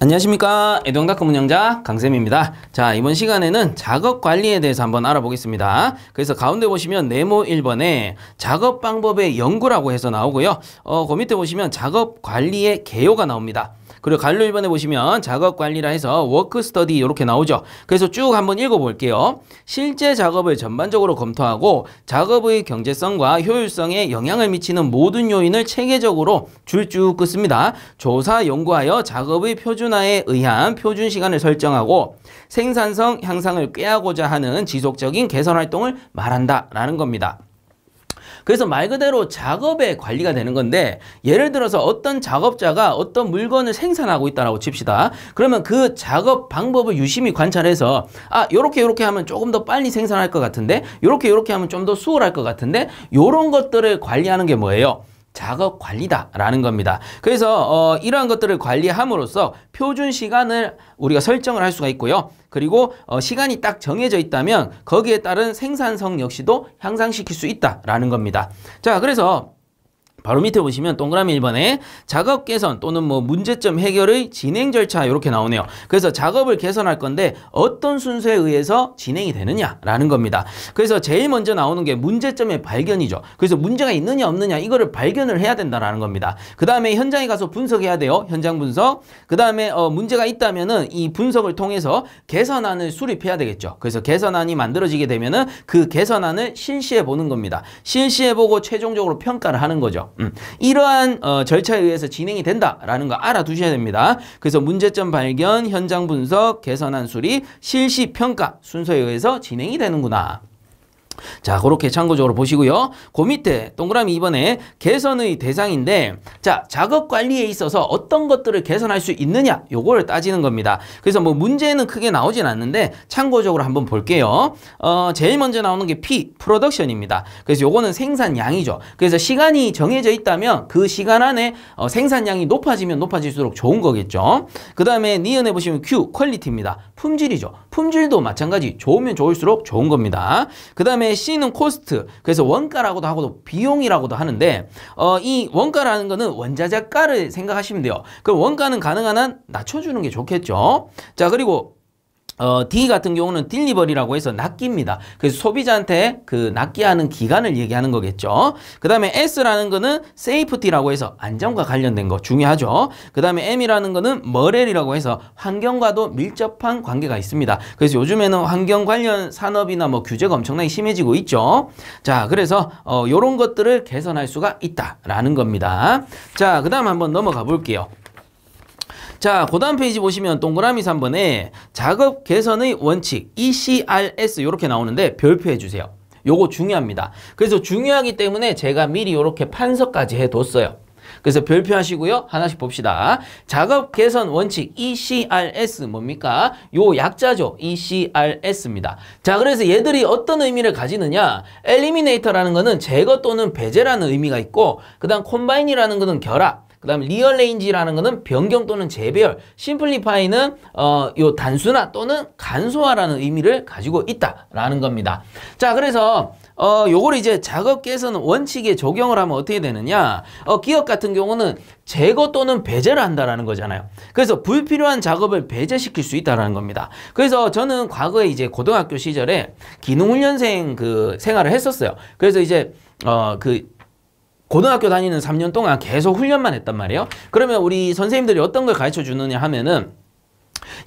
안녕하십니까 애동닷컴 운영자 강쌤입니다 자 이번 시간에는 작업 관리에 대해서 한번 알아보겠습니다 그래서 가운데 보시면 네모 1번에 작업 방법의 연구라고 해서 나오고요 어, 그 밑에 보시면 작업 관리의 개요가 나옵니다 그리고 갈로 1번에 보시면 작업 관리라 해서 워크 스터디 이렇게 나오죠. 그래서 쭉 한번 읽어볼게요. 실제 작업을 전반적으로 검토하고 작업의 경제성과 효율성에 영향을 미치는 모든 요인을 체계적으로 줄쭉 긋습니다. 조사, 연구하여 작업의 표준화에 의한 표준 시간을 설정하고 생산성 향상을 꾀하고자 하는 지속적인 개선 활동을 말한다라는 겁니다. 그래서 말 그대로 작업의 관리가 되는 건데 예를 들어서 어떤 작업자가 어떤 물건을 생산하고 있다라고 칩시다. 그러면 그 작업 방법을 유심히 관찰해서 아이렇게이렇게 하면 조금 더 빨리 생산할 것 같은데 이렇게이렇게 하면 좀 더 수월할 것 같은데 이런 것들을 관리하는 게 뭐예요? 작업 관리다라는 겁니다. 그래서 어, 이러한 것들을 관리함으로써 표준 시간을 우리가 설정을 할 수가 있고요. 그리고 어, 시간이 딱 정해져 있다면 거기에 따른 생산성 역시도 향상시킬 수 있다라는 겁니다. 자, 그래서 바로 밑에 보시면 동그라미 1번에 작업 개선 또는 뭐 문제점 해결의 진행 절차 이렇게 나오네요. 그래서 작업을 개선할 건데 어떤 순서에 의해서 진행이 되느냐라는 겁니다. 그래서 제일 먼저 나오는 게 문제점의 발견이죠. 그래서 문제가 있느냐 없느냐 이거를 발견을 해야 된다라는 겁니다. 그 다음에 현장에 가서 분석해야 돼요. 현장 분석. 그 다음에 어 문제가 있다면은 이 분석을 통해서 개선안을 수립해야 되겠죠. 그래서 개선안이 만들어지게 되면은 그 개선안을 실시해 보는 겁니다. 실시해 보고 최종적으로 평가를 하는 거죠. 음. 이러한 어, 절차에 의해서 진행이 된다라는 거 알아두셔야 됩니다. 그래서 문제점 발견, 현장 분석, 개선한 수리, 실시 평가 순서에 의해서 진행이 되는구나. 자, 그렇게 참고적으로 보시고요. 그 밑에 동그라미 이번에 개선의 대상인데 자, 작업 관리에 있어서 어떤 것들을 개선할 수 있느냐 요거를 따지는 겁니다. 그래서 뭐 문제는 크게 나오진 않는데 참고적으로 한번 볼게요. 어, 제일 먼저 나오는 게 P, 프로덕션입니다. 그래서 요거는 생산량이죠. 그래서 시간이 정해져 있다면 그 시간 안에 어, 생산량이 높아지면 높아질수록 좋은 거겠죠. 그 다음에 니은에 보시면 Q, 퀄리티입니다. 품질이죠. 품질도 마찬가지 좋으면 좋을수록 좋은 겁니다. 그 다음에 다음에 C는 코스트. 그래서 원가라고도 하고도 비용이라고도 하는데 어, 이 원가라는 거는 원자재가를 생각하시면 돼요. 그럼 원가는 가능한 한 낮춰주는 게 좋겠죠. 자 그리고 어, D 같은 경우는 딜리버리라고 해서 납기입니다. 그래서 소비자한테 그 납기하는 기간을 얘기하는 거겠죠. 그 다음에 S라는 거는 세이프티라고 해서 안전과 관련된 거 중요하죠. 그 다음에 M이라는 거는 머렐이라고 해서 환경과도 밀접한 관계가 있습니다. 그래서 요즘에는 환경 관련 산업이나 뭐 규제가 엄청나게 심해지고 있죠. 자, 그래서 어, 요런 것들을 개선할 수가 있다라는 겁니다. 자, 그 다음 한번 넘어가 볼게요. 자, 고 다음 페이지 보시면 동그라미 3번에 작업 개선의 원칙 ECRS 이렇게 나오는데 별표해 주세요. 요거 중요합니다. 그래서 중요하기 때문에 제가 미리 이렇게 판서까지 해뒀어요. 그래서 별표하시고요. 하나씩 봅시다. 작업 개선 원칙 ECRS 뭡니까? 요 약자죠. ECRS입니다. 자, 그래서 얘들이 어떤 의미를 가지느냐? 엘리미네이터라는 거는 제거 또는 배제라는 의미가 있고 그다음 콤바인이라는 거는 결합 그 다음에 리얼 레인지라는 거는 변경 또는 재배열, 심플리파이는 어, 요 단순화 또는 간소화라는 의미를 가지고 있다라는 겁니다. 자, 그래서 어, 요걸 이제 작업계에서는 원칙에 적용을 하면 어떻게 되느냐? 어, 기업 같은 경우는 제거 또는 배제를 한다라는 거잖아요. 그래서 불필요한 작업을 배제시킬 수 있다라는 겁니다. 그래서 저는 과거에 이제 고등학교 시절에 기능훈련생 그 생활을 했었어요. 그래서 이제 어그 고등학교 다니는 3년 동안 계속 훈련만 했단 말이에요. 그러면 우리 선생님들이 어떤 걸 가르쳐 주느냐 하면은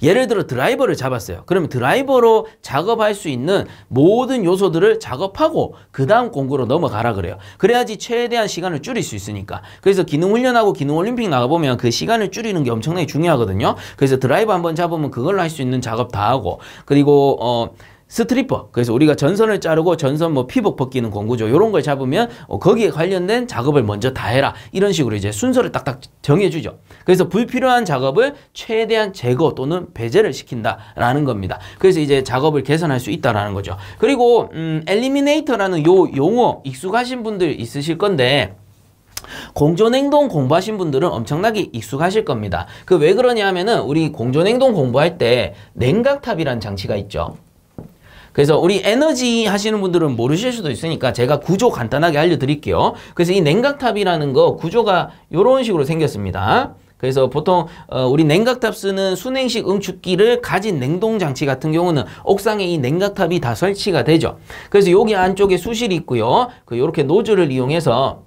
예를 들어 드라이버를 잡았어요. 그러면 드라이버로 작업할 수 있는 모든 요소들을 작업하고 그 다음 공구로 넘어가라 그래요. 그래야지 최대한 시간을 줄일 수 있으니까. 그래서 기능훈련하고 기능올림픽 나가보면 그 시간을 줄이는 게 엄청나게 중요하거든요. 그래서 드라이버 한번 잡으면 그걸로 할 수 있는 작업 다 하고 그리고 어 스트리퍼 그래서 우리가 전선을 자르고 전선 뭐 피복 벗기는 공구조 이런 걸 잡으면 어, 거기에 관련된 작업을 먼저 다 해라 이런 식으로 이제 순서를 딱딱 정해주죠 그래서 불필요한 작업을 최대한 제거 또는 배제를 시킨다라는 겁니다 그래서 이제 작업을 개선할 수 있다라는 거죠 그리고 음, 엘리미네이터라는 요 용어 익숙하신 분들 있으실 건데 공존행동 공부하신 분들은 엄청나게 익숙하실 겁니다 그 왜 그러냐 하면은 우리 공존행동 공부할 때냉각탑이란 장치가 있죠 그래서 우리 에너지 하시는 분들은 모르실 수도 있으니까 제가 구조 간단하게 알려드릴게요. 그래서 이 냉각탑이라는 거 구조가 이런 식으로 생겼습니다. 그래서 보통 어, 우리 냉각탑 쓰는 순행식 응축기를 가진 냉동장치 같은 경우는 옥상에 이 냉각탑이 다 설치가 되죠. 그래서 여기 안쪽에 수실이 있고요. 그 이렇게 노즐을 이용해서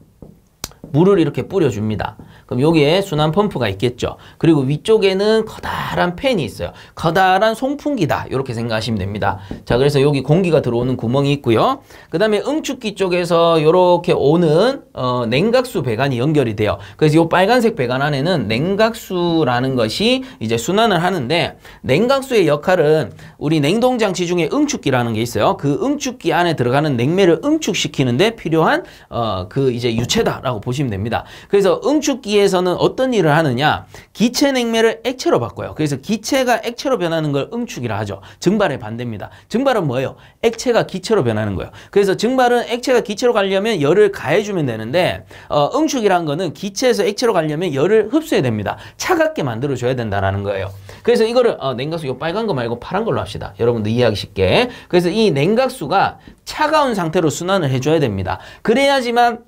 물을 이렇게 뿌려줍니다. 그럼 여기에 순환 펌프가 있겠죠. 그리고 위쪽에는 커다란 팬이 있어요. 커다란 송풍기다. 이렇게 생각하시면 됩니다. 자, 그래서 여기 공기가 들어오는 구멍이 있고요. 그 다음에 응축기 쪽에서 이렇게 오는 어, 냉각수 배관이 연결이 돼요. 그래서 이 빨간색 배관 안에는 냉각수라는 것이 이제 순환을 하는데 냉각수의 역할은 우리 냉동장치 중에 응축기라는 게 있어요. 그 응축기 안에 들어가는 냉매를 응축시키는데 필요한 어, 그 이제 유체다라고 보시면 보시면 됩니다. 그래서 응축기에서는 어떤 일을 하느냐 기체 냉매를 액체로 바꿔요. 그래서 기체가 액체로 변하는 걸 응축이라 하죠. 증발의 반대입니다. 증발은 뭐예요? 액체가 기체로 변하는 거예요. 그래서 증발은 액체가 기체로 가려면 열을 가해주면 되는데 어, 응축이란 거는 기체에서 액체로 가려면 열을 흡수해야 됩니다. 차갑게 만들어줘야 된다는 거예요. 그래서 이거를 어, 냉각수 요 빨간 거 말고 파란 걸로 합시다. 여러분들 이해하기 쉽게. 그래서 이 냉각수가 차가운 상태로 순환을 해줘야 됩니다. 그래야지만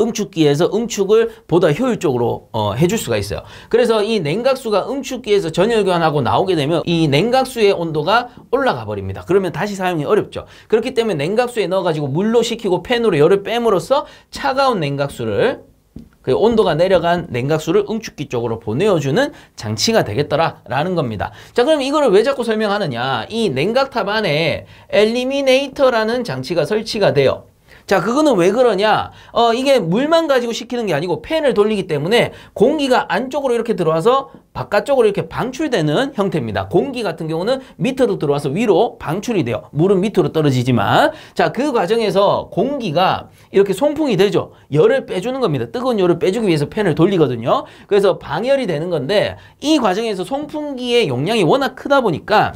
응축기에서 응축을 보다 효율적으로 어, 해줄 수가 있어요. 그래서 이 냉각수가 응축기에서 전열교환하고 나오게 되면 이 냉각수의 온도가 올라가 버립니다. 그러면 다시 사용이 어렵죠. 그렇기 때문에 냉각수에 넣어가지고 물로 식히고 팬으로 열을 뺨으로써 차가운 냉각수를 그 온도가 내려간 냉각수를 응축기 쪽으로 보내어주는 장치가 되겠더라라는 겁니다. 자 그럼 이거를 왜 자꾸 설명하느냐 이 냉각탑 안에 엘리미네이터라는 장치가 설치가 돼요. 자, 그거는 왜 그러냐? 어, 이게 물만 가지고 식히는 게 아니고 팬을 돌리기 때문에 공기가 안쪽으로 이렇게 들어와서 바깥쪽으로 이렇게 방출되는 형태입니다. 공기 같은 경우는 밑으로 들어와서 위로 방출이 돼요. 물은 밑으로 떨어지지만 자, 그 과정에서 공기가 이렇게 송풍이 되죠. 열을 빼주는 겁니다. 뜨거운 열을 빼주기 위해서 팬을 돌리거든요. 그래서 방열이 되는 건데 이 과정에서 송풍기의 용량이 워낙 크다 보니까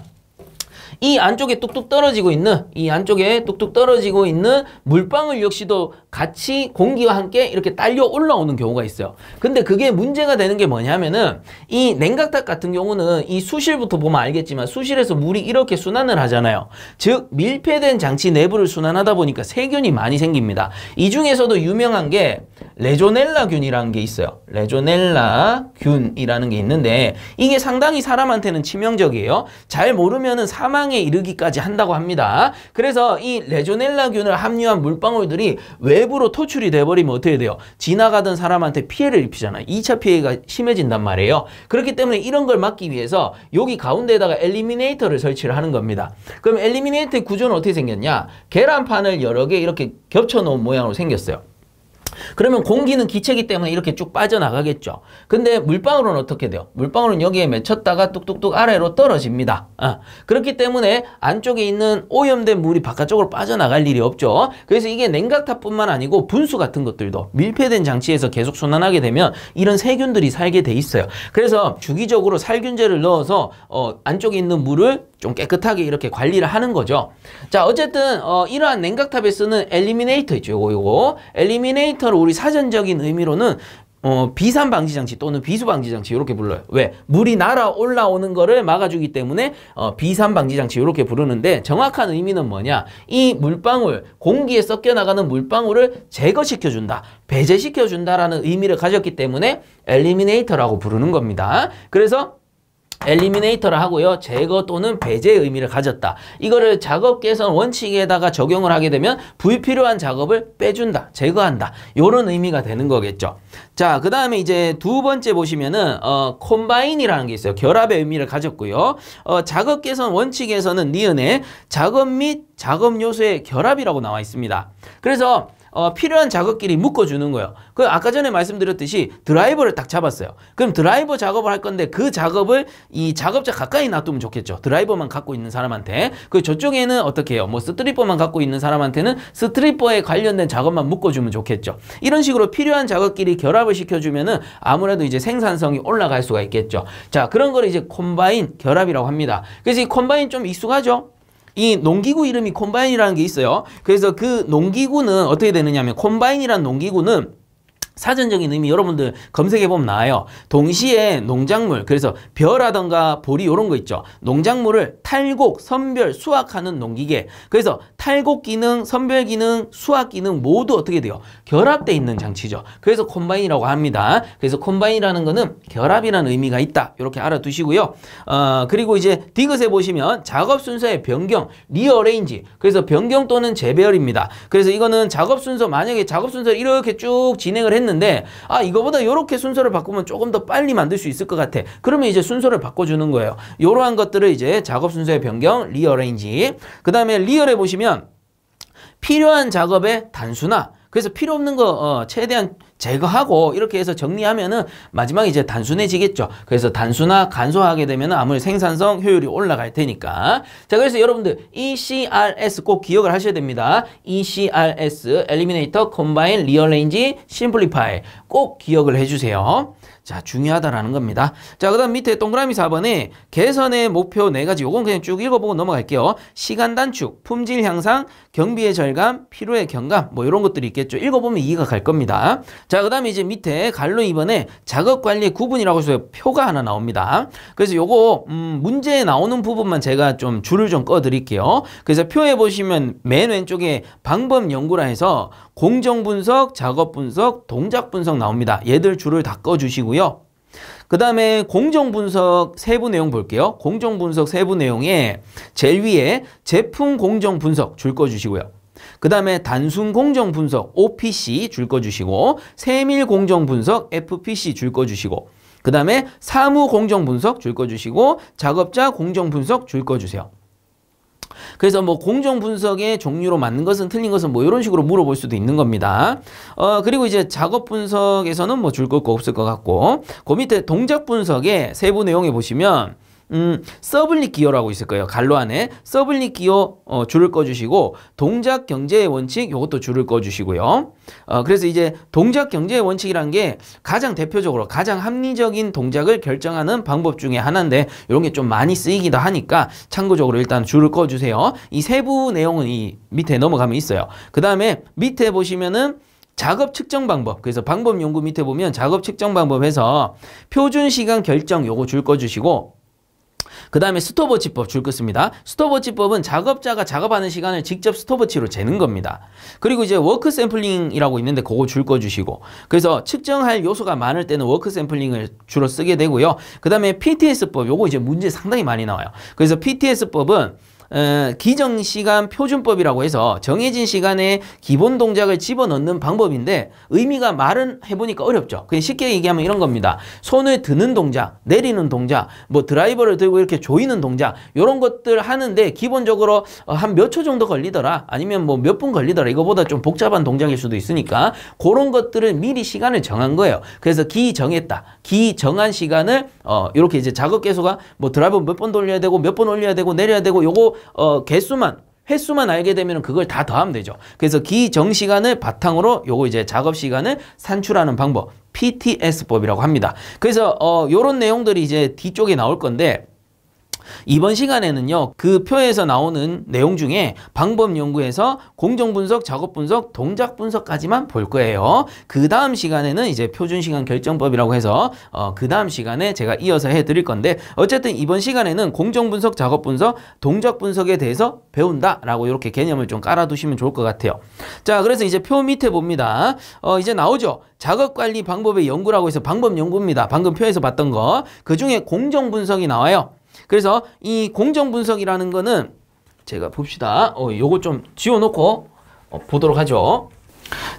이 안쪽에 뚝뚝 떨어지고 있는 이 안쪽에 뚝뚝 떨어지고 있는 물방울 역시도 같이 공기와 함께 이렇게 딸려 올라오는 경우가 있어요. 근데 그게 문제가 되는 게 뭐냐면은 이 냉각탑 같은 경우는 이 수실부터 보면 알겠지만 수실에서 물이 이렇게 순환을 하잖아요. 즉 밀폐된 장치 내부를 순환하다 보니까 세균이 많이 생깁니다. 이 중에서도 유명한 게 레조넬라균이라는 게 있어요. 레조넬라균이라는 게 있는데 이게 상당히 사람한테는 치명적이에요. 잘모르면 사망에 이르기까지 한다고 합니다. 그래서 이 레조넬라균을 함유한 물방울들이 왜 외부로 토출이 돼버리면 어떻게 돼요? 지나가던 사람한테 피해를 입히잖아요. 2차 피해가 심해진단 말이에요. 그렇기 때문에 이런 걸 막기 위해서 여기 가운데에다가 엘리미네이터를 설치를 하는 겁니다. 그럼 엘리미네이터의 구조는 어떻게 생겼냐? 계란판을 여러 개 이렇게 겹쳐놓은 모양으로 생겼어요. 그러면 공기는 기체기 때문에 이렇게 쭉 빠져나가겠죠. 근데 물방울은 어떻게 돼요? 물방울은 여기에 맺혔다가 뚝뚝뚝 아래로 떨어집니다. 아, 그렇기 때문에 안쪽에 있는 오염된 물이 바깥쪽으로 빠져나갈 일이 없죠. 그래서 이게 냉각탑뿐만 아니고 분수 같은 것들도 밀폐된 장치에서 계속 순환하게 되면 이런 세균들이 살게 돼 있어요. 그래서 주기적으로 살균제를 넣어서 어, 안쪽에 있는 물을 좀 깨끗하게 이렇게 관리를 하는 거죠. 자, 어쨌든 어, 이러한 냉각탑에 쓰는 엘리미네이터 있죠. 이거이거 엘리미네이터를 우리 사전적인 의미로는 어, 비산 방지 장치 또는 비수 방지 장치 이렇게 불러요. 왜? 물이 날아 올라오는 거를 막아주기 때문에 어, 비산 방지 장치 이렇게 부르는데 정확한 의미는 뭐냐? 이 물방울, 공기에 섞여 나가는 물방울을 제거시켜 준다. 배제시켜 준다라는 의미를 가졌기 때문에 엘리미네이터라고 부르는 겁니다. 그래서 엘리미네이터를 하고요. 제거 또는 배제의 의미를 가졌다. 이거를 작업 개선 원칙에다가 적용을 하게 되면 불필요한 작업을 빼준다. 제거한다. 이런 의미가 되는 거겠죠. 자, 그 다음에 이제 두 번째 보시면은 어, 콤바인이라는 게 있어요. 결합의 의미를 가졌고요. 어, 작업 개선 원칙에서는 니은에 작업 및 작업 요소의 결합이라고 나와 있습니다. 그래서 어, 필요한 작업끼리 묶어주는 거예요. 그 아까 전에 말씀드렸듯이 드라이버를 딱 잡았어요. 그럼 드라이버 작업을 할 건데 그 작업을 이 작업자 가까이 놔두면 좋겠죠. 드라이버만 갖고 있는 사람한테. 그 저쪽에는 어떻게 해요? 뭐 스트리퍼만 갖고 있는 사람한테는 스트리퍼에 관련된 작업만 묶어주면 좋겠죠. 이런 식으로 필요한 작업끼리 결합을 시켜주면은 아무래도 이제 생산성이 올라갈 수가 있겠죠. 자, 그런 걸 이제 콤바인 결합이라고 합니다. 그래서 이 콤바인 좀 익숙하죠? 이 농기구 이름이 콤바인이라는 게 있어요. 그래서 그 농기구는 어떻게 되느냐면 하 콤바인이란 농기구는 사전적인 의미 여러분들 검색해보면 나와요. 동시에 농작물, 그래서 벼라던가 보리 이런 거 있죠. 농작물을 탈곡, 선별, 수확하는 농기계. 그래서 탈곡 기능, 선별 기능, 수확 기능 모두 어떻게 돼요? 결합돼 있는 장치죠. 그래서 콤바인이라고 합니다. 그래서 콤바인이라는 거는 결합이라는 의미가 있다. 이렇게 알아두시고요. 어, 그리고 이제 디귿에 보시면 작업 순서의 변경, 리어레인지. 그래서 변경 또는 재배열입니다. 그래서 이거는 작업 순서, 만약에 작업 순서 이렇게 쭉 진행을 했는데 했는데 아 이거보다 이렇게 순서를 바꾸면 조금 더 빨리 만들 수 있을 것 같아. 그러면 이제 순서를 바꿔주는 거예요. 이러한 것들을 이제 작업 순서의 변경, 리어레인지. 그 다음에 리얼에 보시면 필요한 작업의 단순화. 그래서 필요 없는 거 어, 최대한 제거하고 이렇게 해서 정리하면은 마지막에 이제 단순해지겠죠. 그래서 단순화 간소화하게 되면 은 아무래도 생산성 효율이 올라갈 테니까. 자 그래서 여러분들 ECRS 꼭 기억을 하셔야 됩니다. ECRS 엘리미네이터 컴바인 리얼레인지 심플리파이 꼭 기억을 해주세요. 자, 중요하다라는 겁니다. 자, 그 다음 밑에 동그라미 4번에 개선의 목표 4가지. 요건 그냥 쭉 읽어보고 넘어갈게요. 시간 단축, 품질 향상, 경비의 절감, 피로의 경감. 뭐 이런 것들이 있겠죠. 읽어보면 이해가 갈 겁니다. 자, 그 다음에 이제 밑에 갈로 2번에 작업 관리의 구분이라고 해서 표가 하나 나옵니다. 그래서 요거, 음, 문제에 나오는 부분만 제가 좀 줄을 좀 꺼드릴게요. 그래서 표에 보시면 맨 왼쪽에 방법 연구라 해서 공정 분석, 작업 분석, 동작 분석 나옵니다. 얘들 줄을 다 꺼주시고요. 있고요. 그 다음에 공정분석 세부 내용 볼게요. 공정분석 세부 내용에 제일 위에 제품 공정분석 줄 거 주시고요. 그 다음에 단순 공정 분석 OPC 줄 거 주시고 세밀 공정 분석 FPC 줄 거 주시고 그 다음에 사무 공정 분석 줄 거 주시고 작업자 공정 분석 줄 거 주세요. 그래서 뭐 공정 분석의 종류로 맞는 것은 틀린 것은 뭐 이런 식으로 물어볼 수도 있는 겁니다. 어 그리고 이제 작업 분석에서는 뭐 줄것 없을 것 같고 그 밑에 동작 분석의 세부 내용에 보시면 음, 서블릭 기어라고 있을 거예요. 갈로 안에 서블릭 기어 어, 줄을 꺼주시고 동작 경제의 원칙 이것도 줄을 꺼주시고요. 어, 그래서 이제 동작 경제의 원칙이란 게 가장 대표적으로 가장 합리적인 동작을 결정하는 방법 중에 하나인데 이런 게 좀 많이 쓰이기도 하니까 참고적으로 일단 줄을 꺼주세요. 이 세부 내용은 이 밑에 넘어가면 있어요. 그 다음에 밑에 보시면은 작업 측정 방법 그래서 방법 연구 밑에 보면 작업 측정 방법에서 표준 시간 결정 요거 줄 꺼주시고 그 다음에 스톱워치법 줄것습니다 스톱워치법은 작업자가 작업하는 시간을 직접 스톱워치로 재는 겁니다. 그리고 이제 워크 샘플링이라고 있는데 그거 줄 거주시고 그래서 측정할 요소가 많을 때는 워크 샘플링을 주로 쓰게 되고요. 그 다음에 PTS법 요거 이제 문제 상당히 많이 나와요. 그래서 PTS법은 기정시간 표준법이라고 해서 정해진 시간에 기본 동작을 집어넣는 방법인데 의미가 말은 해보니까 어렵죠. 그냥 쉽게 얘기하면 이런 겁니다. 손을 드는 동작, 내리는 동작, 뭐 드라이버를 들고 이렇게 조이는 동작 이런 것들 하는데 기본적으로 어, 한몇 초 정도 걸리더라 아니면 뭐 몇 분 걸리더라 이거보다 좀 복잡한 동작일 수도 있으니까 그런 것들을 미리 시간을 정한 거예요. 그래서 기정했다. 기정한 시간을 어, 이렇게 이제 작업 개수가 뭐 드라이버 몇 번 돌려야 되고 몇 번 올려야 되고 내려야 되고 요거 어, 개수만 횟수만 알게 되면 그걸 다 더하면 되죠. 그래서 기정시간을 바탕으로 요거 이제 작업시간을 산출하는 방법 PTS법이라고 합니다. 그래서 어 요런 내용들이 이제 뒤쪽에 나올 건데 이번 시간에는요. 그 표에서 나오는 내용 중에 방법 연구에서 공정 분석, 작업 분석, 동작 분석까지만 볼 거예요. 그 다음 시간에는 이제 표준 시간 결정법이라고 해서 어, 그 다음 시간에 제가 이어서 해드릴 건데 어쨌든 이번 시간에는 공정 분석, 작업 분석, 동작 분석에 대해서 배운다라고 이렇게 개념을 좀 깔아두시면 좋을 것 같아요. 자, 그래서 이제 표 밑에 봅니다. 어, 이제 나오죠. 작업관리 방법의 연구라고 해서 방법 연구입니다. 방금 표에서 봤던 거. 그 중에 공정 분석이 나와요. 그래서 이 공정 분석이라는 거는 제가 봅시다. 어, 요거 좀 지워놓고 어, 보도록 하죠.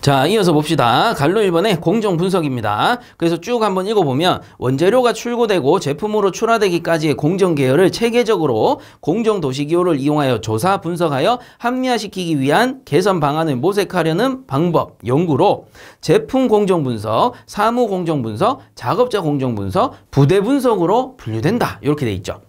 자 이어서 봅시다 갈로 1번의 공정 분석입니다 그래서 쭉 한번 읽어보면 원재료가 출고되고 제품으로 출하되기까지의 공정 계열을 체계적으로 공정 도시기호를 이용하여 조사 분석하여 합리화시키기 위한 개선 방안을 모색하려는 방법 연구로 제품 공정 분석 사무 공정 분석 작업자 공정 분석 부대 분석으로 분류된다 이렇게 돼 있죠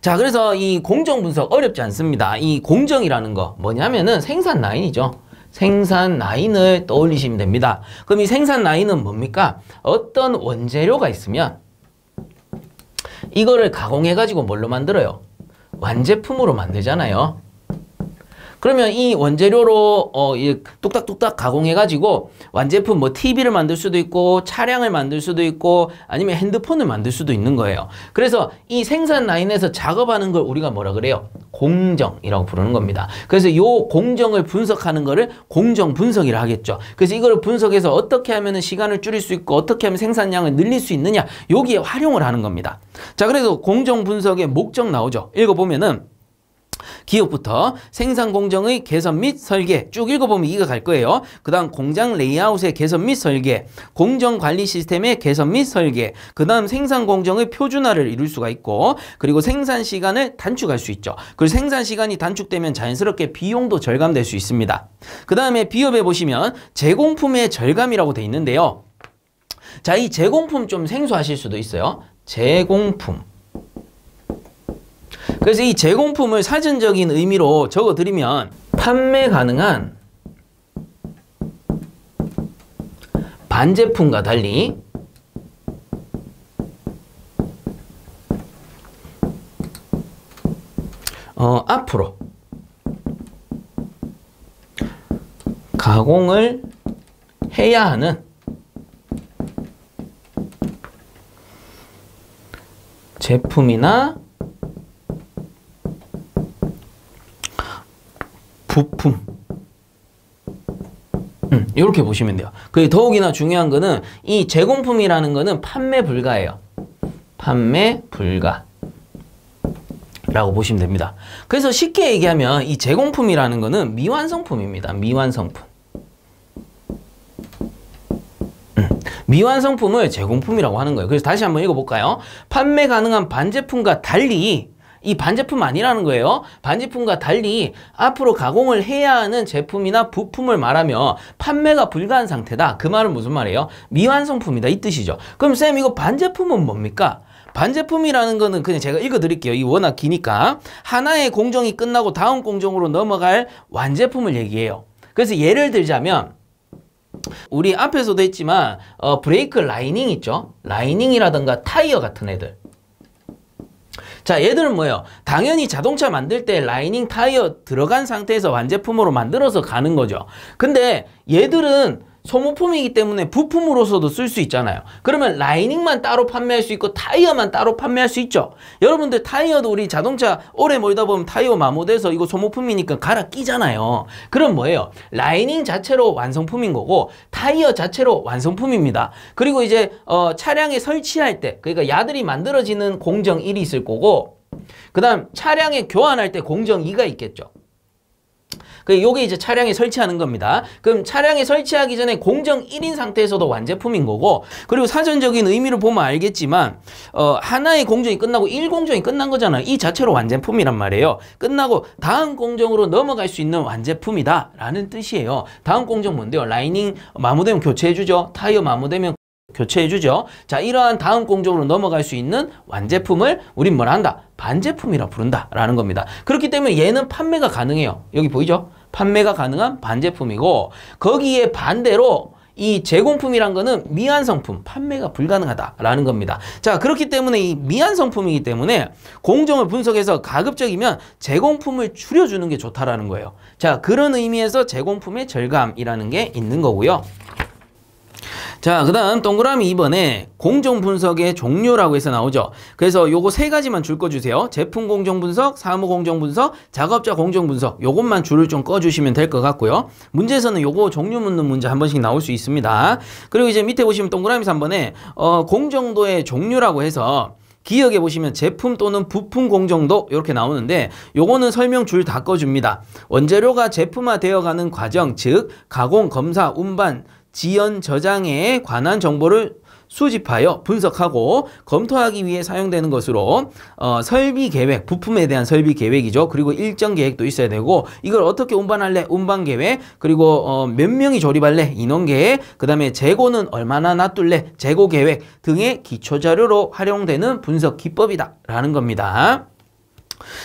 자, 그래서 이 공정 분석 어렵지 않습니다. 이 공정이라는 거 뭐냐면은 생산 라인이죠. 생산 라인을 떠올리시면 됩니다. 그럼 이 생산 라인은 뭡니까? 어떤 원재료가 있으면 이거를 가공해가지고 뭘로 만들어요? 완제품으로 만들잖아요. 그러면 이 원재료로 어, 이 뚝딱뚝딱 가공해가지고 완제품 뭐 TV를 만들 수도 있고 차량을 만들 수도 있고 아니면 핸드폰을 만들 수도 있는 거예요. 그래서 이 생산 라인에서 작업하는 걸 우리가 뭐라 그래요? 공정이라고 부르는 겁니다. 그래서 이 공정을 분석하는 거를 공정 분석이라 하겠죠. 그래서 이걸 분석해서 어떻게 하면 시간을 줄일 수 있고 어떻게 하면 생산량을 늘릴 수 있느냐 여기에 활용을 하는 겁니다. 자 그래서 공정 분석의 목적 나오죠. 읽어보면은 기업부터 생산 공정의 개선 및 설계 쭉 읽어보면 이거 갈 거예요. 그 다음 공장 레이아웃의 개선 및 설계 공정 관리 시스템의 개선 및 설계 그 다음 생산 공정의 표준화를 이룰 수가 있고 그리고 생산 시간을 단축할 수 있죠. 그리고 생산 시간이 단축되면 자연스럽게 비용도 절감될 수 있습니다. 그 다음에 비업에 보시면 제공품의 절감이라고 돼 있는데요. 자, 이 제공품 좀 생소하실 수도 있어요. 제공품. 그래서 이 제공품을 사전적인 의미로 적어드리면 판매 가능한 반제품과 달리 어, 앞으로 가공을 해야 하는 제품이나 부품. 음, 이렇게 보시면 돼요. 그리고 더욱이나 중요한 거는 이 제공품이라는 거는 판매 불가예요. 판매 불가. 라고 보시면 됩니다. 그래서 쉽게 얘기하면 이 제공품이라는 거는 미완성품입니다. 미완성품. 음, 미완성품을 제공품이라고 하는 거예요. 그래서 다시 한번 읽어볼까요? 판매 가능한 반제품과 달리 이 반제품 아니라는 거예요. 반제품과 달리 앞으로 가공을 해야 하는 제품이나 부품을 말하며 판매가 불가한 상태다. 그 말은 무슨 말이에요? 미완성품이다. 이 뜻이죠. 그럼 쌤 이거 반제품은 뭡니까? 반제품이라는 거는 그냥 제가 읽어드릴게요. 이 워낙 기니까. 하나의 공정이 끝나고 다음 공정으로 넘어갈 완제품을 얘기해요. 그래서 예를 들자면 우리 앞에서도 했지만 어, 브레이크 라이닝 있죠? 라이닝이라든가 타이어 같은 애들 자 얘들은 뭐예요? 당연히 자동차 만들 때 라이닝 타이어 들어간 상태에서 완제품으로 만들어서 가는 거죠. 근데 얘들은 소모품이기 때문에 부품으로서도 쓸 수 있잖아요. 그러면 라이닝만 따로 판매할 수 있고 타이어만 따로 판매할 수 있죠. 여러분들 타이어도 우리 자동차 오래 몰다 보면 타이어 마모돼서 이거 소모품이니까 갈아 끼잖아요. 그럼 뭐예요? 라이닝 자체로 완성품인 거고 타이어 자체로 완성품입니다. 그리고 이제 어, 차량에 설치할 때 그러니까 야들이 만들어지는 공정 1이 있을 거고 그 다음 차량에 교환할 때 공정 2가 있겠죠. 그 요게 이제 차량에 설치하는 겁니다. 그럼 차량에 설치하기 전에 공정 1인 상태에서도 완제품인 거고 그리고 사전적인 의미를 보면 알겠지만 어, 하나의 공정이 끝나고 1공정이 끝난 거잖아요. 이 자체로 완제품이란 말이에요. 끝나고 다음 공정으로 넘어갈 수 있는 완제품이다 라는 뜻이에요. 다음 공정 뭔데요? 라이닝 마모되면 교체해주죠. 타이어 마모되면 교체해주죠. 자, 이러한 다음 공정으로 넘어갈 수 있는 완제품을 우린 뭘 한다? 반제품이라 부른다라는 겁니다. 그렇기 때문에 얘는 판매가 가능해요. 여기 보이죠? 판매가 가능한 반제품이고 거기에 반대로 이 제공품이란 거는 미완성품, 판매가 불가능하다라는 겁니다. 자, 그렇기 때문에 이 미완성품이기 때문에 공정을 분석해서 가급적이면 제공품을 줄여주는 게 좋다라는 거예요. 자, 그런 의미에서 제공품의 절감이라는 게 있는 거고요. 자, 그 다음 동그라미 2번에 공정 분석의 종류라고 해서 나오죠. 그래서 요거 세 가지만 줄 꺼주세요. 제품 공정 분석, 사무 공정 분석, 작업자 공정 분석 요것만 줄을 좀 꺼주시면 될 것 같고요. 문제에서는 요거 종류 묻는 문제 한 번씩 나올 수 있습니다. 그리고 이제 밑에 보시면 동그라미 3번에 어, 공정도의 종류라고 해서 기억에 보시면 제품 또는 부품 공정도 이렇게 나오는데 요거는 설명 줄 다 꺼줍니다. 원재료가 제품화 되어가는 과정 즉 가공, 검사, 운반, 지연 저장에 관한 정보를 수집하여 분석하고 검토하기 위해 사용되는 것으로 어, 설비 계획, 부품에 대한 설비 계획이죠. 그리고 일정 계획도 있어야 되고 이걸 어떻게 운반할래? 운반 계획, 그리고 어, 몇 명이 조립할래? 인원 계획, 그 다음에 재고는 얼마나 놔둘래? 재고 계획 등의 기초자료로 활용되는 분석 기법이다 라는 겁니다.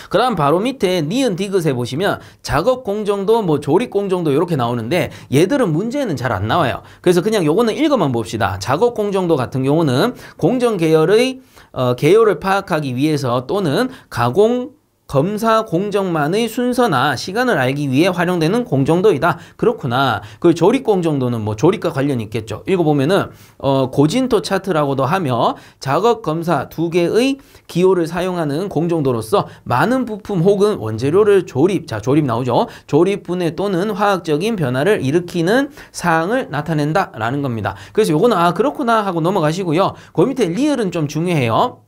그 다음 바로 밑에 니은 디귿에 보시면 작업 공정도 뭐 조립 공정도 이렇게 나오는데 얘들은 문제는 잘 안 나와요. 그래서 그냥 요거는 읽어만 봅시다. 작업 공정도 같은 경우는 공정 계열의 어, 계열을 파악하기 위해서 또는 가공 검사 공정만의 순서나 시간을 알기 위해 활용되는 공정도이다. 그렇구나. 그 조립 공정도는 뭐 조립과 관련이 있겠죠. 읽어보면은 어, 고진도 차트라고도 하며 작업 검사 두 개의 기호를 사용하는 공정도로서 많은 부품 혹은 원재료를 조립, 자 조립 나오죠. 조립 분해 또는 화학적인 변화를 일으키는 사항을 나타낸다라는 겁니다. 그래서 요거는 아 그렇구나 하고 넘어가시고요. 그 밑에 리을은 좀 중요해요.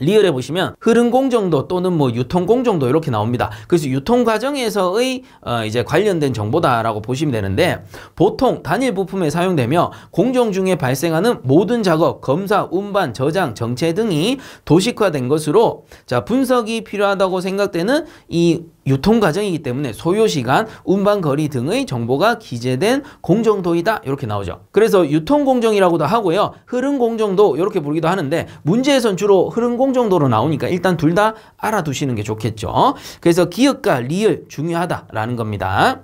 리얼해 보시면 흐름공정도 또는 뭐 유통공정도 이렇게 나옵니다. 그래서 유통과정에서의 어 이제 관련된 정보다라고 보시면 되는데 보통 단일 부품에 사용되며 공정 중에 발생하는 모든 작업, 검사, 운반, 저장, 정체 등이 도식화된 것으로 자 분석이 필요하다고 생각되는 이 유통 과정이기 때문에 소요 시간, 운반 거리 등의 정보가 기재된 공정도이다 이렇게 나오죠. 그래서 유통 공정이라고도 하고요. 흐름 공정도 이렇게 부르기도 하는데 문제에선 주로 흐름 공정도로 나오니까 일단 둘 다 알아두시는 게 좋겠죠. 그래서 기업과 리을 중요하다라는 겁니다.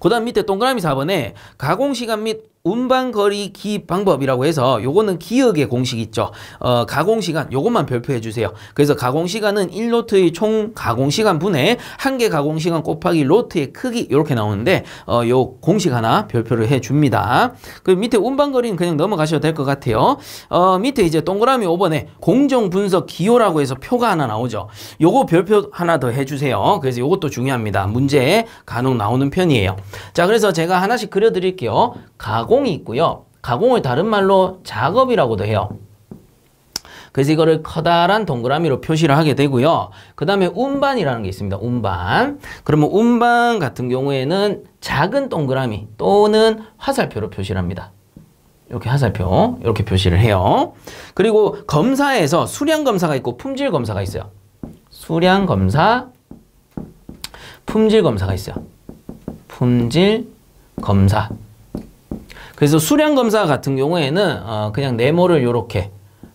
그 다음 밑에 동그라미 4번에 가공시간 및 운반거리기 방법이라고 해서 요거는 기억의 공식 있죠. 어, 가공시간 요것만 별표해 주세요. 그래서 가공시간은 1로트의총 가공시간 분에한개 가공시간 곱하기 로트의 크기 이렇게 나오는데 어, 요 공식 하나 별표를 해 줍니다. 그 밑에 운반거리는 그냥 넘어가셔도 될 것 같아요. 어, 밑에 이제 동그라미 5번에 공정분석 기호라고 해서 표가 하나 나오죠. 요거 별표 하나 더 해주세요. 그래서 요것도 중요합니다. 문제에 간혹 나오는 편이에요. 자 그래서 제가 하나씩 그려드릴게요. 가공 가공이 있고요. 가공을 다른 말로 작업이라고도 해요. 그래서 이거를 커다란 동그라미로 표시를 하게 되고요. 그 다음에 운반이라는 게 있습니다. 운반. 그러면 운반 같은 경우에는 작은 동그라미 또는 화살표로 표시를 합니다. 이렇게 화살표 이렇게 표시를 해요. 그리고 검사에서 수량 검사가 있고 품질 검사가 있어요. 수량 검사, 품질 검사가 있어요. 품질 검사. 그래서 수량 검사 같은 경우에는 어, 그냥 네모를 이렇게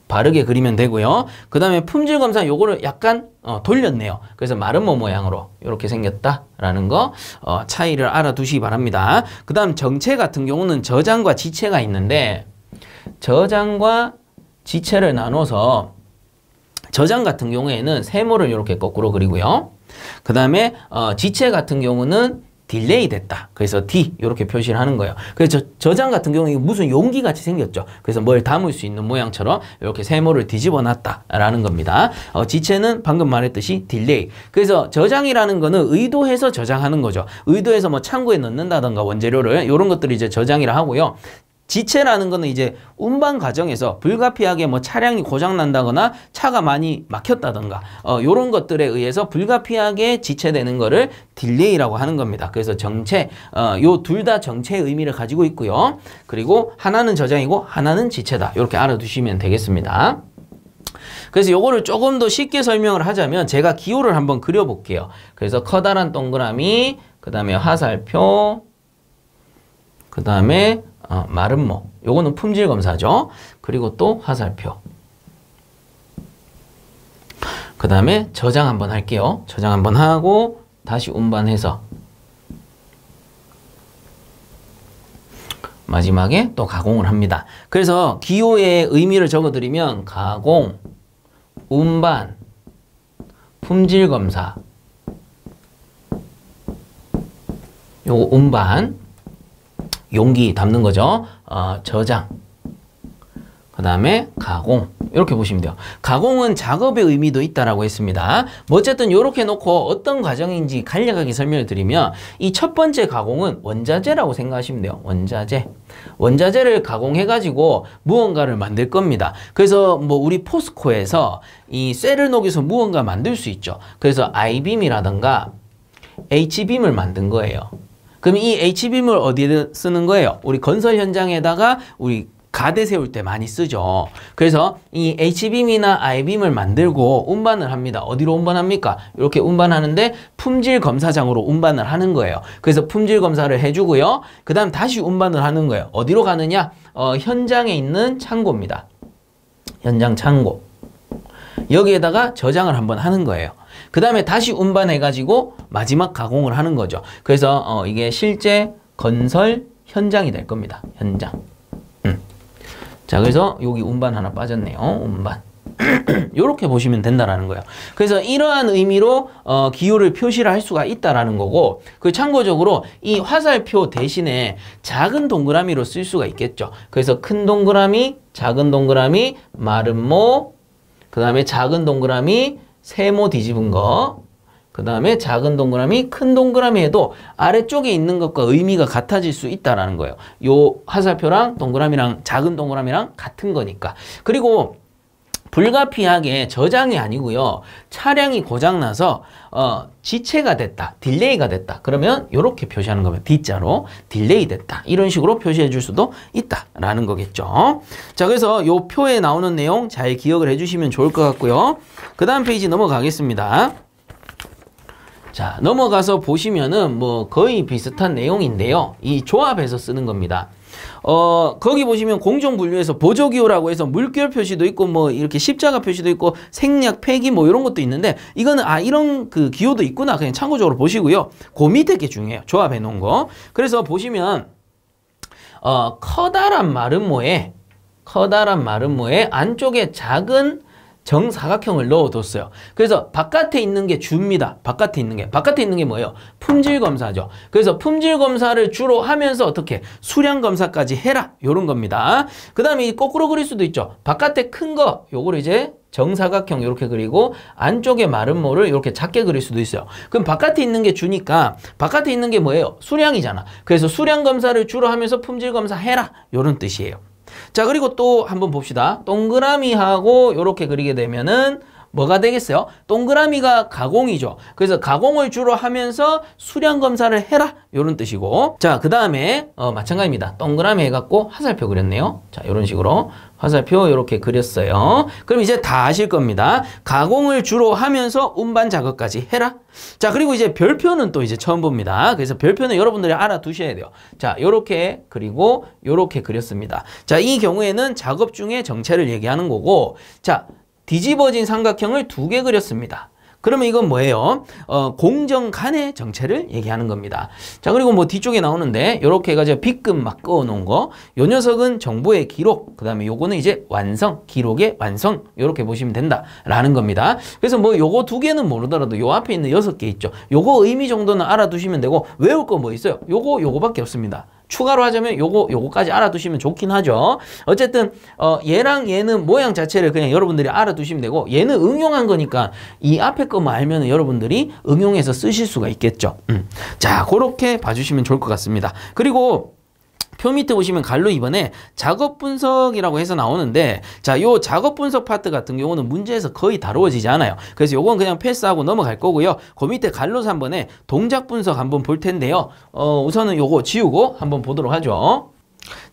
바르게 그리면 되고요. 그 다음에 품질 검사 요거를 약간 어, 돌렸네요. 그래서 마름모 모양으로 이렇게 생겼다라는 거 어, 차이를 알아두시기 바랍니다. 그 다음 정체 같은 경우는 저장과 지체가 있는데 저장과 지체를 나눠서 저장 같은 경우에는 세모를 이렇게 거꾸로 그리고요. 그 다음에 어, 지체 같은 경우는 딜레이 됐다. 그래서 D 이렇게 표시를 하는 거예요. 그래서 저, 장 같은 경우에 무슨 용기 같이 생겼죠. 그래서 뭘 담을 수 있는 모양처럼 이렇게 세모를 뒤집어 놨다라는 겁니다. 어, 지체는 방금 말했듯이 딜레이. 그래서 저장이라는 거는 의도해서 저장하는 거죠. 의도해서 뭐 창고에 넣는다던가 원재료를 이런 것들이 이제 저장이라 하고요. 지체라는 거는 이제 운반 과정에서 불가피하게 뭐 차량이 고장 난다거나 차가 많이 막혔다던가 어 요런 것들에 의해서 불가피하게 지체되는 거를 딜레이라고 하는 겁니다. 그래서 정체 어요 둘 다 정체의 의미를 가지고 있고요. 그리고 하나는 저장이고 하나는 지체다. 이렇게 알아두시면 되겠습니다. 그래서 요거를 조금 더 쉽게 설명을 하자면 제가 기호를 한번 그려볼게요. 그래서 커다란 동그라미, 그 다음에 화살표, 그 다음에 어, 마름모. 요거는 품질 검사죠. 그리고 또 화살표. 그 다음에 저장 한번 할게요. 저장 한번 하고 다시 운반해서 마지막에 또 가공을 합니다. 그래서 기호의 의미를 적어드리면 가공, 운반, 품질검사 요거 운반, 용기 담는 거죠. 어, 저장. 그 다음에 가공 이렇게 보시면 돼요. 가공은 작업의 의미도 있다라고 했습니다. 뭐 어쨌든 이렇게 놓고 어떤 과정인지 간략하게 설명을 드리면 이 첫 번째 가공은 원자재라고 생각하시면 돼요. 원자재. 원자재를 가공해가지고 무언가를 만들 겁니다. 그래서 뭐 우리 포스코에서 이 쇠를 녹여서 무언가 만들 수 있죠. 그래서 I빔이라든가 H빔을 만든 거예요. 그럼 이 H빔을 어디에 쓰는 거예요? 우리 건설 현장에다가 우리 가대 세울 때 많이 쓰죠. 그래서 이 H빔이나 I빔을 만들고 운반을 합니다. 어디로 운반합니까? 이렇게 운반하는데 품질 검사장으로 운반을 하는 거예요. 그래서 품질 검사를 해주고요. 그 다음 다시 운반을 하는 거예요. 어디로 가느냐? 어, 현장에 있는 창고입니다. 현장 창고. 여기에다가 저장을 한번 하는 거예요. 그 다음에 다시 운반해가지고 마지막 가공을 하는 거죠. 그래서 어, 이게 실제 건설 현장이 될 겁니다. 현장. 음. 자, 그래서 여기 운반 하나 빠졌네요. 운반. 이렇게 보시면 된다라는 거예요. 그래서 이러한 의미로 어, 기호를 표시를 할 수가 있다라는 거고 그 참고적으로 이 화살표 대신에 작은 동그라미로 쓸 수가 있겠죠. 그래서 큰 동그라미, 작은 동그라미, 마름모, 그 다음에 작은 동그라미, 세모 뒤집은 거. 그 다음에 작은 동그라미, 큰 동그라미에도 아래쪽에 있는 것과 의미가 같아질 수 있다는 거예요. 요 화살표랑 동그라미랑 작은 동그라미랑 같은 거니까. 그리고 불가피하게 저장이 아니고요. 차량이 고장나서 어, 지체가 됐다, 딜레이가 됐다. 그러면 이렇게 표시하는 겁니다. D자로 딜레이 됐다. 이런 식으로 표시해 줄 수도 있다라는 거겠죠. 자, 그래서 이 표에 나오는 내용 잘 기억을 해주시면 좋을 것 같고요. 그 다음 페이지 넘어가겠습니다. 자, 넘어가서 보시면은 뭐 거의 비슷한 내용인데요. 이 조합에서 쓰는 겁니다. 어 거기 보시면 공정 분류에서 보조기호라고 해서 물결 표시도 있고 뭐 이렇게 십자가 표시도 있고 생략 폐기 뭐 이런 것도 있는데 이거는 아 이런 그 기호도 있구나 그냥 참고적으로 보시고요. 그 밑에 게 중요해요. 조합해 놓은 거. 그래서 보시면 어 커다란 마름모에 커다란 마름모에 안쪽에 작은 정사각형을 넣어뒀어요. 그래서 바깥에 있는 게 주입니다. 바깥에 있는 게. 바깥에 있는 게 뭐예요? 품질 검사죠. 그래서 품질 검사를 주로 하면서 어떻게 수량 검사까지 해라. 요런 겁니다. 그 다음에 이 거꾸로 그릴 수도 있죠. 바깥에 큰 거. 요걸 이제 정사각형 이렇게 그리고 안쪽에 마른 모를 이렇게 작게 그릴 수도 있어요. 그럼 바깥에 있는 게 주니까 바깥에 있는 게 뭐예요? 수량이잖아. 그래서 수량 검사를 주로 하면서 품질 검사 해라. 요런 뜻이에요. 자 그리고 또 한 번 봅시다 동그라미하고 이렇게 그리게 되면은 뭐가 되겠어요? 동그라미가 가공이죠. 그래서 가공을 주로 하면서 수량 검사를 해라 이런 뜻이고 자그 다음에 어, 마찬가지입니다. 동그라미 해갖고 화살표 그렸네요. 자 이런 식으로 화살표 이렇게 그렸어요. 그럼 이제 다 아실 겁니다. 가공을 주로 하면서 운반 작업까지 해라. 자 그리고 이제 별표는 또 이제 처음 봅니다. 그래서 별표는 여러분들이 알아두셔야 돼요. 자요렇게 그리고 요렇게 그렸습니다. 자 이 경우에는 작업 중에 정체를 얘기하는 거고 자 뒤집어진 삼각형을 두 개 그렸습니다. 그러면 이건 뭐예요? 어, 공정 간의 정체를 얘기하는 겁니다. 자 그리고 뭐 뒤쪽에 나오는데 이렇게 해가지고 B급 막 끄어놓은 거. 요 녀석은 정보의 기록. 그 다음에 요거는 이제 완성, 기록의 완성. 이렇게 보시면 된다라는 겁니다. 그래서 뭐 요거 두 개는 모르더라도 요 앞에 있는 여섯 개 있죠. 요거 의미 정도는 알아두시면 되고 외울 거 뭐 있어요? 요거 요거밖에 없습니다. 추가로 하자면 요거 요거까지 알아두시면 좋긴 하죠. 어쨌든 어, 얘랑 얘는 모양 자체를 그냥 여러분들이 알아두시면 되고 얘는 응용한 거니까 이 앞에 거만 알면 여러분들이 응용해서 쓰실 수가 있겠죠. 음. 자, 그렇게 봐주시면 좋을 것 같습니다. 그리고 표 밑에 보시면 갈로 이번에 작업 분석이라고 해서 나오는데 자, 요 작업 분석 파트 같은 경우는 문제에서 거의 다루어지지 않아요. 그래서 요건 그냥 패스하고 넘어갈 거고요. 그 밑에 갈로 3번에 동작 분석 한번 볼 텐데요. 어, 우선은 요거 지우고 한번 보도록 하죠.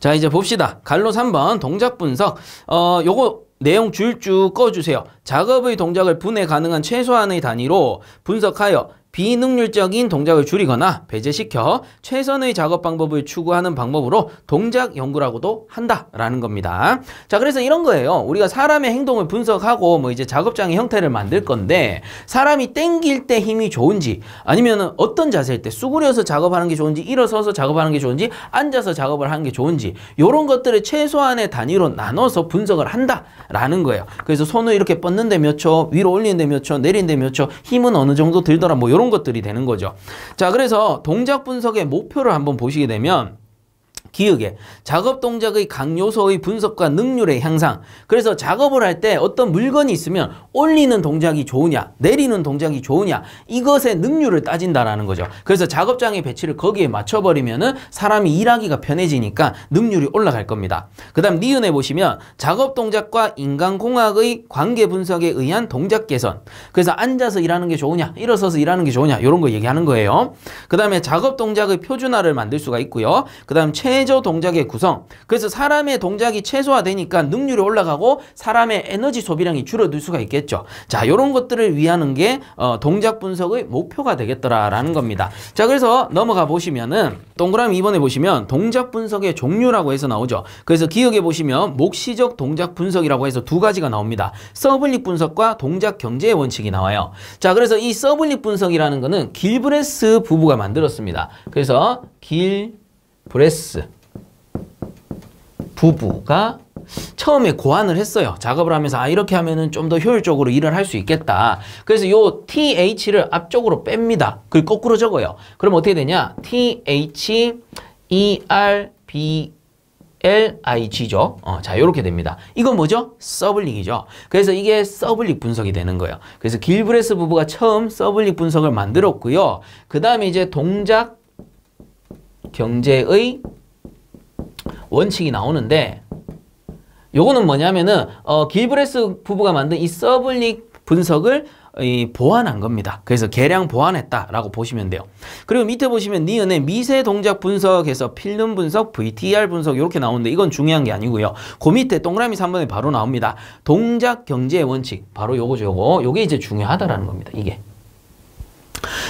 자, 이제 봅시다. 갈로 3번 동작 분석. 어, 요거 내용 줄쭉 꺼주세요. 작업의 동작을 분해 가능한 최소한의 단위로 분석하여 비능률적인 동작을 줄이거나 배제시켜 최선의 작업 방법을 추구하는 방법으로 동작 연구라고도 한다라는 겁니다. 자, 그래서 이런 거예요. 우리가 사람의 행동을 분석하고 뭐 이제 작업장의 형태를 만들 건데 사람이 땡길 때 힘이 좋은지 아니면은 어떤 자세일 때 수그려서 작업하는 게 좋은지 일어서서 작업하는 게 좋은지 앉아서 작업을 하는 게 좋은지 이런 것들을 최소한의 단위로 나눠서 분석을 한다라는 거예요. 그래서 손을 이렇게 뻗는데 몇 초, 위로 올리는데 몇 초, 내리는데 몇 초, 힘은 어느 정도 들더라 뭐 이런 이런 것들이 되는 거죠. 자, 그래서 동작 분석의 목표를 한번 보시게 되면 기억에 작업 동작의 각 요소의 분석과 능률의 향상 그래서 작업을 할 때 어떤 물건이 있으면 올리는 동작이 좋으냐 내리는 동작이 좋으냐 이것의 능률을 따진다라는 거죠 그래서 작업장의 배치를 거기에 맞춰버리면 은 사람이 일하기가 편해지니까 능률이 올라갈 겁니다 그 다음 니은에 보시면 작업 동작과 인간공학의 관계 분석에 의한 동작 개선 그래서 앉아서 일하는 게 좋으냐 일어서서 일하는 게 좋으냐 이런 거 얘기하는 거예요 그 다음에 작업 동작의 표준화를 만들 수가 있고요 그 다음 최 메저 동작의 구성 그래서 사람의 동작이 최소화되니까 능률이 올라가고 사람의 에너지 소비량이 줄어들 수가 있겠죠 자 이런 것들을 위하는 게 어, 동작 분석의 목표가 되겠더라라는 겁니다 자 그래서 넘어가 보시면은 동그라미 2번에 보시면 동작 분석의 종류라고 해서 나오죠 그래서 기억해 보시면 목시적 동작 분석이라고 해서 두 가지가 나옵니다 서블릭 분석과 동작 경제의 원칙이 나와요 자 그래서 이 서블릭 분석이라는 거는 길브레스 부부가 만들었습니다 그래서 길 브레스 부부가 처음에 고안을 했어요. 작업을 하면서 아 이렇게 하면은 좀 더 효율적으로 일을 할 수 있겠다. 그래서 요 TH를 앞쪽으로 뺍니다. 그걸 거꾸로 적어요. 그럼 어떻게 되냐? TH ER B LIG죠. 어, 자, 요렇게 됩니다. 이건 뭐죠? 서블릭이죠. 그래서 이게 서블릭 분석이 되는 거예요. 그래서 길브레스 부부가 처음 서블릭 분석을 만들었고요. 그 다음에 이제 동작 경제의 원칙이 나오는데 요거는 뭐냐면은 어, 길브레스 부부가 만든 이 서블릭 분석을 이 보완한 겁니다. 그래서 계량 보완했다라고 보시면 돼요. 그리고 밑에 보시면 니은의 미세 동작 분석에서 필름 분석, VTR 분석 이렇게 나오는데 이건 중요한 게 아니고요. 그 밑에 동그라미 3번에 바로 나옵니다. 동작 경제의 원칙 바로 요거죠. 요거. 요게 이제 중요하다라는 겁니다. 이게.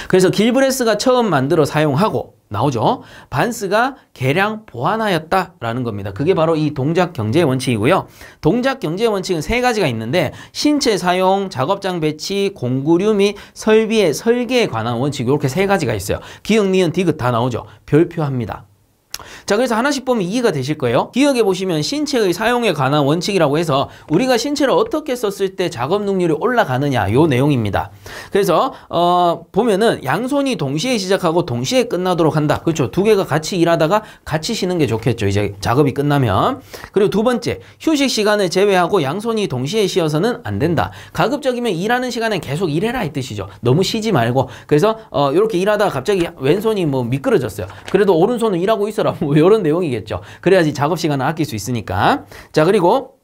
그래서 길브레스가 처음 만들어 사용하고 나오죠. 반스가 계량 보완하였다라는 겁니다. 그게 바로 이 동작 경제 의 원칙이고요. 동작 경제 의 원칙은 세 가지가 있는데 신체 사용, 작업장 배치, 공구류 및 설비의 설계에 관한 원칙 이렇게 세 가지가 있어요. 기억, 니은, 디귿 다 나오죠. 별표합니다. 자 그래서 하나씩 보면 이해가 되실 거예요 기억해 보시면 신체의 사용에 관한 원칙이라고 해서 우리가 신체를 어떻게 썼을 때 작업 능률이 올라가느냐 요 내용입니다 그래서 어 보면은 양손이 동시에 시작하고 동시에 끝나도록 한다 그렇죠 두 개가 같이 일하다가 같이 쉬는 게 좋겠죠 이제 작업이 끝나면 그리고 두 번째 휴식 시간을 제외하고 양손이 동시에 쉬어서는 안 된다 가급적이면 일하는 시간에 계속 일해라 이 뜻이죠 너무 쉬지 말고 그래서 어 이렇게 일하다가 갑자기 왼손이 뭐 미끄러졌어요 그래도 오른손은 일하고 있어 하더라. 뭐 이런 내용이겠죠. 그래야지 작업 시간을 아낄 수 있으니까. 자, 그리고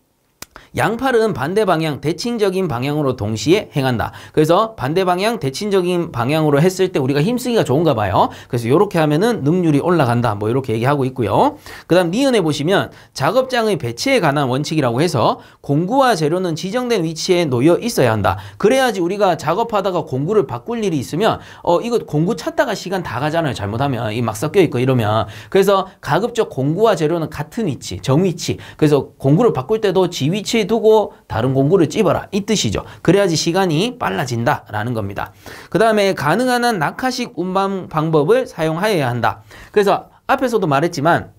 양팔은 반대 방향, 대칭적인 방향으로 동시에 행한다. 그래서 반대 방향, 대칭적인 방향으로 했을 때 우리가 힘쓰기가 좋은가 봐요. 그래서 이렇게 하면은 능률이 올라간다. 뭐 이렇게 얘기하고 있고요. 그 다음 니은에 보시면 작업장의 배치에 관한 원칙이라고 해서 공구와 재료는 지정된 위치에 놓여 있어야 한다. 그래야지 우리가 작업하다가 공구를 바꿀 일이 있으면 어 이거 공구 찾다가 시간 다 가잖아요. 잘못하면 이 막 섞여 있고 이러면 그래서 가급적 공구와 재료는 같은 위치, 정위치. 그래서 공구를 바꿀 때도 지위치 에 염두 두고 다른 공구를 찝어라 이 뜻이죠. 그래야지 시간이 빨라진다라는 겁니다. 그 다음에 가능한 한 낙하식 운반 방법을 사용하여야 한다. 그래서 앞에서도 말했지만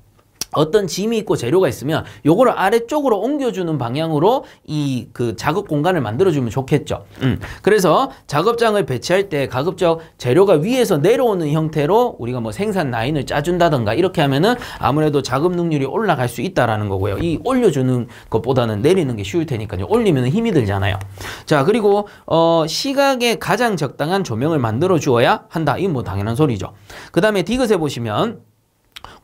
어떤 짐이 있고 재료가 있으면 요거를 아래쪽으로 옮겨주는 방향으로 이 그 작업 공간을 만들어주면 좋겠죠. 음. 그래서 작업장을 배치할 때 가급적 재료가 위에서 내려오는 형태로 우리가 뭐 생산 라인을 짜준다던가 이렇게 하면은 아무래도 작업 능률이 올라갈 수 있다라는 거고요. 이 올려주는 것보다는 내리는 게 쉬울 테니까요. 올리면 힘이 들잖아요. 자 그리고 어 시각에 가장 적당한 조명을 만들어 주어야 한다. 이건뭐 당연한 소리죠. 그 다음에 디귿에 보시면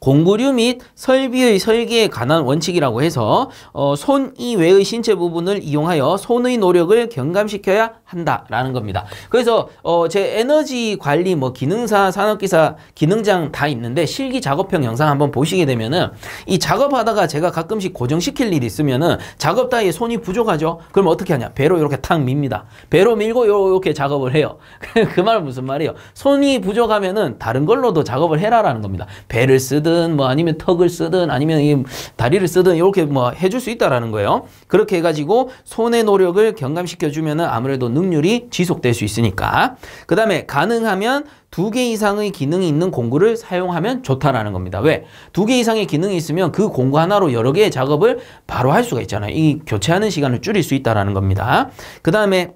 공구류및 설비의 설계에 관한 원칙이라고 해서 어, 손 이외의 신체 부분을 이용하여 손의 노력을 경감시켜야 한다라는 겁니다. 그래서 어, 제 에너지 관리 뭐 기능사, 산업기사, 기능장 다 있는데 실기 작업형 영상 한번 보시게 되면은 이 작업하다가 제가 가끔씩 고정시킬 일이 있으면은 작업 따위에 손이 부족하죠. 그럼 어떻게 하냐? 배로 이렇게 탁 밉니다. 배로 밀고 이렇게 작업을 해요. 그말은 무슨 말이에요? 손이 부족하면은 다른 걸로도 작업을 해라라는 겁니다. 배를 쓰든 뭐 아니면 턱을 쓰든 아니면 이 다리를 쓰든 이렇게 뭐 해줄 수 있다라는 거예요. 그렇게 해가지고 손의 노력을 경감시켜주면 아무래도 능률이 지속될 수 있으니까. 그 다음에 가능하면 두 개 이상의 기능이 있는 공구를 사용하면 좋다라는 겁니다. 왜? 두 개 이상의 기능이 있으면 그 공구 하나로 여러 개의 작업을 바로 할 수가 있잖아요. 이 교체하는 시간을 줄일 수 있다라는 겁니다. 그 다음에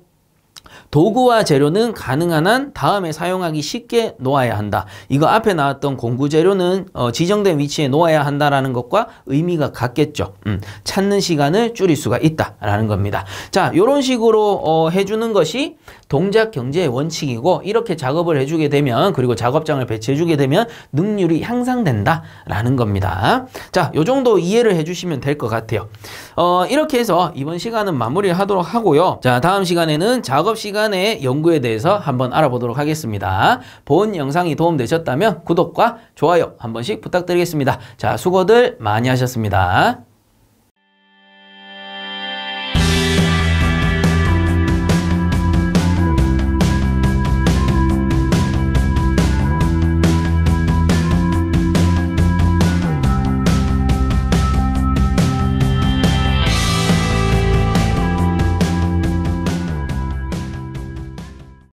도구와 재료는 가능한 한 다음에 사용하기 쉽게 놓아야 한다. 이거 앞에 나왔던 공구 재료는 어, 지정된 위치에 놓아야 한다라는 것과 의미가 같겠죠. 음, 찾는 시간을 줄일 수가 있다라는 겁니다. 자, 이런 식으로 어, 해주는 것이 동작 경제의 원칙이고 이렇게 작업을 해주게 되면 그리고 작업장을 배치해주게 되면 능률이 향상된다라는 겁니다. 자, 요 정도 이해를 해주시면 될 것 같아요. 어, 이렇게 해서 이번 시간은 마무리하도록 하고요. 자, 다음 시간에는 작업 시간에 연구에 대해서 한번 알아보도록 하겠습니다. 본 영상이 도움되셨다면 구독과 좋아요 한 번씩 부탁드리겠습니다. 자, 수고들 많이 하셨습니다.